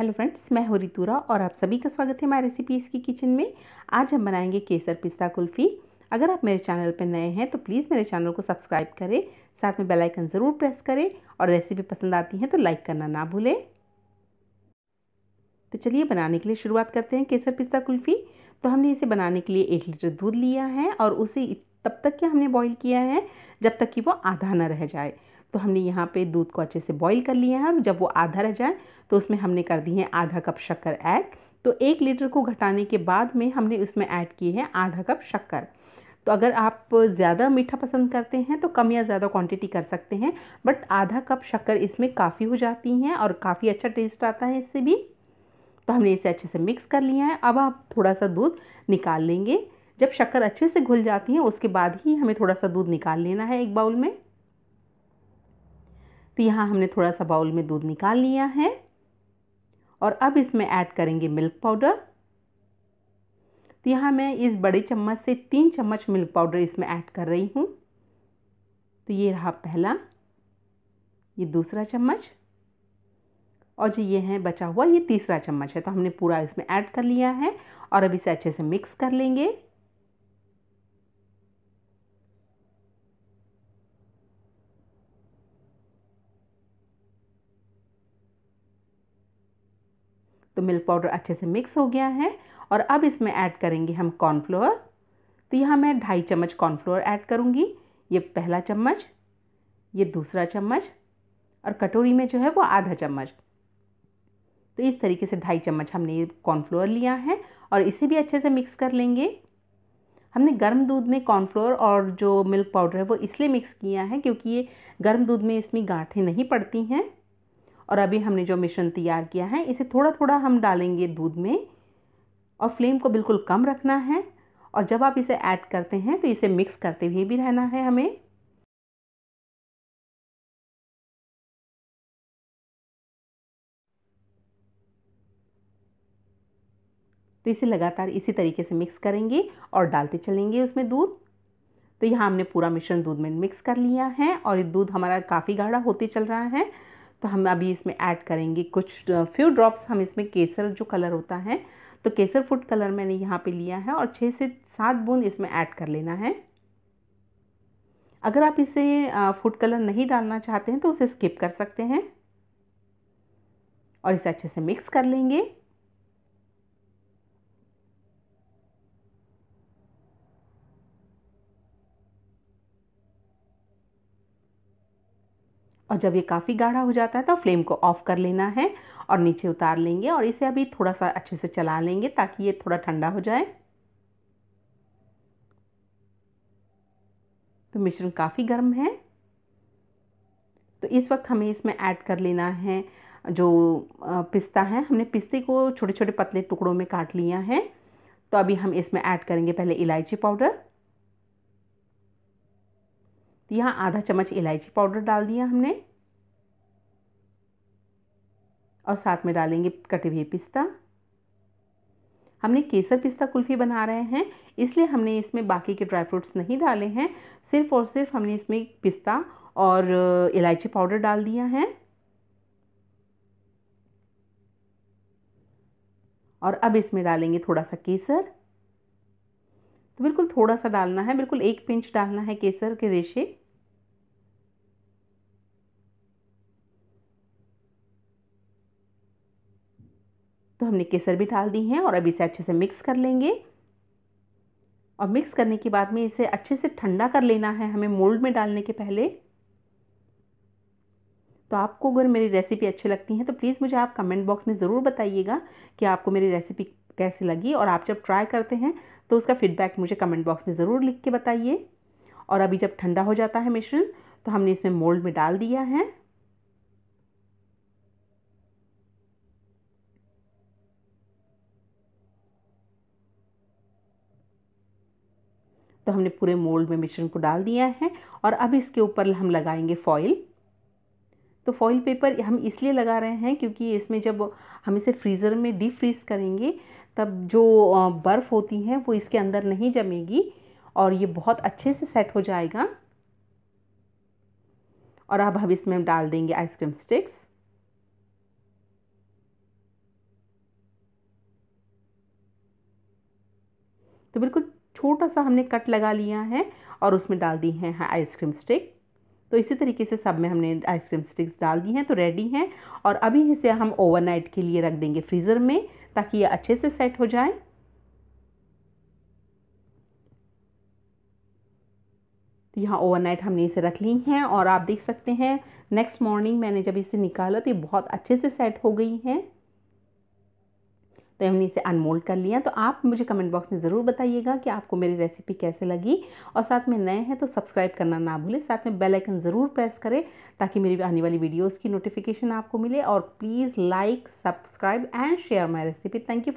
hello friends मैं हूँ रितूरा और आप सभी का स्वागत है हमारी रेसिपीज़ की किचन में आज हम बनाएंगे केसर पिस्ता कुल्फ़ी अगर आप मेरे चैनल पर नए हैं तो प्लीज़ मेरे चैनल को सब्सक्राइब करें साथ में बेल आइकन ज़रूर प्रेस करें और रेसिपी पसंद आती है तो लाइक करना ना भूलें तो चलिए बनाने के लिए शुरुआत करते हैं केसर पिस्ता कुल्फ़ी तो हमने इसे बनाने के लिए एक लीटर दूध लिया है और उसे तब तक के हमने बॉईल किया है जब तक कि वो आधा ना रह जाए तो हमने यहाँ पे दूध को अच्छे से बॉईल कर लिया है और जब वो आधा रह जाए तो उसमें हमने कर दी है आधा कप शक्कर ऐड तो एक लीटर को घटाने के बाद में हमने उसमें ऐड किए हैं आधा कप शक्कर तो अगर आप ज़्यादा मीठा पसंद करते हैं तो कम या ज़्यादा क्वांटिटी कर सकते हैं बट आधा कप शक्कर इसमें काफ़ी हो जाती हैं और काफ़ी अच्छा टेस्ट आता है इससे भी तो हमने इसे अच्छे से मिक्स कर लिया है अब आप थोड़ा सा दूध निकाल लेंगे जब शक्कर अच्छे से घुल जाती है उसके बाद ही हमें थोड़ा सा दूध निकाल लेना है एक बाउल में तो यहाँ हमने थोड़ा सा बाउल में दूध निकाल लिया है और अब इसमें ऐड करेंगे मिल्क पाउडर तो यहाँ मैं इस बड़े चम्मच से तीन चम्मच मिल्क पाउडर इसमें ऐड कर रही हूँ तो ये रहा पहला ये दूसरा चम्मच और जो ये है बचा हुआ ये तीसरा चम्मच है तो हमने पूरा इसमें ऐड कर लिया है और अब इसे अच्छे से मिक्स कर लेंगे तो मिल्क पाउडर अच्छे से मिक्स हो गया है और अब इसमें ऐड करेंगे हम कॉर्नफ्लोर तो यहाँ मैं ढाई चम्मच कॉर्नफ्लोर ऐड करूँगी ये पहला चम्मच ये दूसरा चम्मच और कटोरी में जो है वो आधा चम्मच तो इस तरीके से ढाई चम्मच हमने ये कॉर्नफ्लोर लिया है और इसे भी अच्छे से मिक्स कर लेंगे हमने गर्म दूध में कॉर्नफ्लोर और जो मिल्क पाउडर है वो इसलिए मिक्स किया है क्योंकि ये गर्म दूध में इसमें गांठें नहीं पड़ती हैं और अभी हमने जो मिश्रण तैयार किया है इसे थोड़ा थोड़ा हम डालेंगे दूध में और फ्लेम को बिल्कुल कम रखना है और जब आप इसे ऐड करते हैं तो इसे मिक्स करते हुए भी रहना है हमें तो इसे लगातार इसी तरीके से मिक्स करेंगे और डालते चलेंगे उसमें दूध तो यहाँ हमने पूरा मिश्रण दूध में मिक्स कर लिया है और ये दूध हमारा काफ़ी गाढ़ा होते चल रहा है तो हम अभी इसमें ऐड करेंगे कुछ फ्यू ड्रॉप्स हम इसमें केसर जो कलर होता है तो केसर फूड कलर मैंने यहाँ पे लिया है और छः से सात बूंद इसमें ऐड कर लेना है अगर आप इसे फूड कलर नहीं डालना चाहते हैं तो उसे स्किप कर सकते हैं और इसे अच्छे से मिक्स कर लेंगे और जब ये काफ़ी गाढ़ा हो जाता है तो फ्लेम को ऑफ़ कर लेना है और नीचे उतार लेंगे और इसे अभी थोड़ा सा अच्छे से चला लेंगे ताकि ये थोड़ा ठंडा हो जाए तो मिश्रण काफ़ी गर्म है तो इस वक्त हमें इसमें ऐड कर लेना है जो पिस्ता है हमने पिस्ते को छोटे छोटे पतले टुकड़ों में काट लिया है तो अभी हम इसमें ऐड करेंगे पहले इलायची पाउडर तो यहाँ आधा चम्मच इलायची पाउडर डाल दिया हमने और साथ में डालेंगे कटे हुए पिस्ता हमने केसर पिस्ता कुल्फ़ी बना रहे हैं इसलिए हमने इसमें बाकी के ड्राई फ्रूट्स नहीं डाले हैं सिर्फ और सिर्फ हमने इसमें पिस्ता और इलायची पाउडर डाल दिया है और अब इसमें डालेंगे थोड़ा सा केसर तो बिल्कुल थोड़ा सा डालना है बिल्कुल एक पिंच डालना है केसर के रेशे तो हमने केसर भी डाल दी है और अभी इसे अच्छे से मिक्स कर लेंगे और मिक्स करने के बाद में इसे अच्छे से ठंडा कर लेना है हमें मोल्ड में डालने के पहले तो आपको अगर मेरी रेसिपी अच्छी लगती है तो प्लीज़ मुझे आप कमेंट बॉक्स में ज़रूर बताइएगा कि आपको मेरी रेसिपी कैसी लगी और आप जब ट्राई करते हैं तो उसका फीडबैक मुझे कमेंट बॉक्स में ज़रूर लिख के बताइए और अभी जब ठंडा हो जाता है मिश्रण तो हमने इसमें मोल्ड में डाल दिया है तो हमने पूरे मोल्ड में मिश्रण को डाल दिया है और अब इसके ऊपर हम लगाएंगे फॉइल तो फॉइल पेपर हम इसलिए लगा रहे हैं क्योंकि इसमें जब हम इसे फ्रीज़र में डीप फ्रीज़ करेंगे तब जो बर्फ़ होती है वो इसके अंदर नहीं जमेगी और ये बहुत अच्छे से सेट हो जाएगा और अब हम इसमें हम डाल देंगे आइसक्रीम स्टिक्स तो बिल्कुल छोटा सा हमने कट लगा लिया है और उसमें डाल दी है आइसक्रीम स्टिक तो इसी तरीके से सब में हमने आइसक्रीम स्टिक्स डाल दी हैं तो रेडी हैं और अभी इसे हम ओवरनाइट के लिए रख देंगे फ्रीज़र में ताकि ये अच्छे से सेट हो जाए तो यहाँ ओवरनाइट हमने इसे रख ली हैं और आप देख सकते हैं नेक्स्ट मॉर्निंग मैंने जब इसे निकाला तो ये बहुत अच्छे से सेट हो गई हैं तो हमने इसे अनमोल्ड कर लिया तो आप मुझे कमेंट बॉक्स में ज़रूर बताइएगा कि आपको मेरी रेसिपी कैसे लगी और साथ में नए हैं तो सब्सक्राइब करना ना भूलें साथ में बेल आइकन ज़रूर प्रेस करें ताकि मेरी आने वाली वीडियोज़ की नोटिफिकेशन आपको मिले और please like subscribe and share my recipe thank you